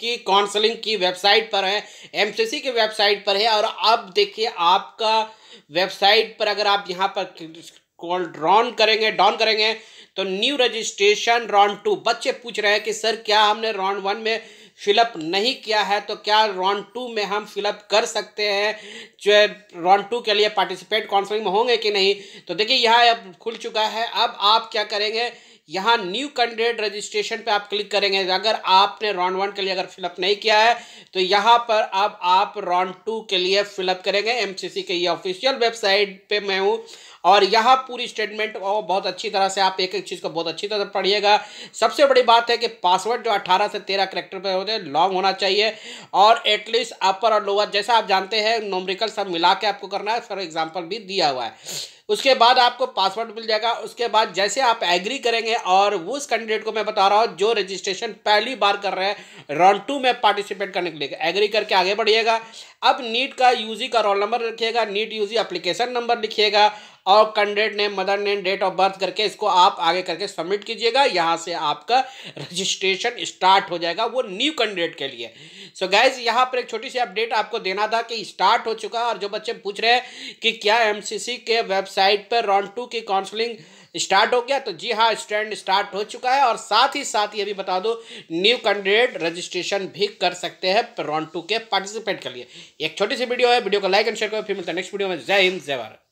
की काउंसलिंग की वेबसाइट पर है एमसीसी के वेबसाइट पर है और अब देखिए आपका वेबसाइट पर अगर आप यहाँ पर कॉल ड्रॉन करेंगे डाउन करेंगे तो न्यू रजिस्ट्रेशन राउंड टू बच्चे पूछ रहे हैं कि सर क्या हमने राउंड वन में फिलअप नहीं किया है तो क्या राउंड टू में हम फिलअप कर सकते हैं जो राउंड टू के लिए पार्टिसिपेट काउंसलिंग में होंगे कि नहीं तो देखिए यहाँ अब खुल चुका है अब आप क्या करेंगे यहाँ न्यू कैंडिडेट रजिस्ट्रेशन पे आप क्लिक करेंगे अगर आपने राउंड वन के लिए अगर फिलअप नहीं किया है तो यहाँ पर अब आप राउंड टू के लिए फिलअप करेंगे एमसीसी के ये ऑफिशियल वेबसाइट पे मैं हूँ और यह पूरी स्टेटमेंट और बहुत अच्छी तरह से आप एक एक चीज़ को बहुत अच्छी तरह पढ़िएगा सबसे बड़ी बात है कि पासवर्ड जो अट्ठारह से तेरह करेक्टर पर होते हैं लॉन्ग होना चाहिए और एटलीस्ट अपर और लोअर जैसा आप जानते हैं नोमरिकल सब मिला के आपको करना है फॉर एग्जाम्पल भी दिया हुआ है उसके बाद आपको पासवर्ड मिल जाएगा उसके बाद जैसे आप एग्री करेंगे और उस कैंडिडेट को मैं बता रहा हूँ जो रजिस्ट्रेशन पहली बार कर रहे हैं राउंड टू में पार्टिसिपेट करने के लिए एग्री करके आगे बढ़िएगा अब नीट का यूजी का रोल नंबर लिखिएगा नीट यूजी एप्लीकेशन नंबर लिखिएगा और candidate name mother name date of birth करके इसको आप आगे करके सबमिट कीजिएगा यहाँ से आपका रजिस्ट्रेशन स्टार्ट हो जाएगा वो न्यू कैंडिडेट के लिए सो so गैज यहाँ पर एक छोटी सी अपडेट आपको देना था कि स्टार्ट हो चुका है और जो बच्चे पूछ रहे हैं कि क्या एम के वेबसाइट पर राउंड टू की काउंसलिंग स्टार्ट हो गया तो जी हाँ स्टैंड स्टार्ट हो चुका है और साथ ही साथ ये भी बता दो न्यू कैंडिडेट रजिस्ट्रेशन भी कर सकते हैं राउंड टू के पार्टिसिपेट के लिए एक छोटी सी वीडियो है वीडियो को लाइक एंड शेयर करो फिर मिलता है नेक्स्ट वीडियो में जय हिंद जय भारत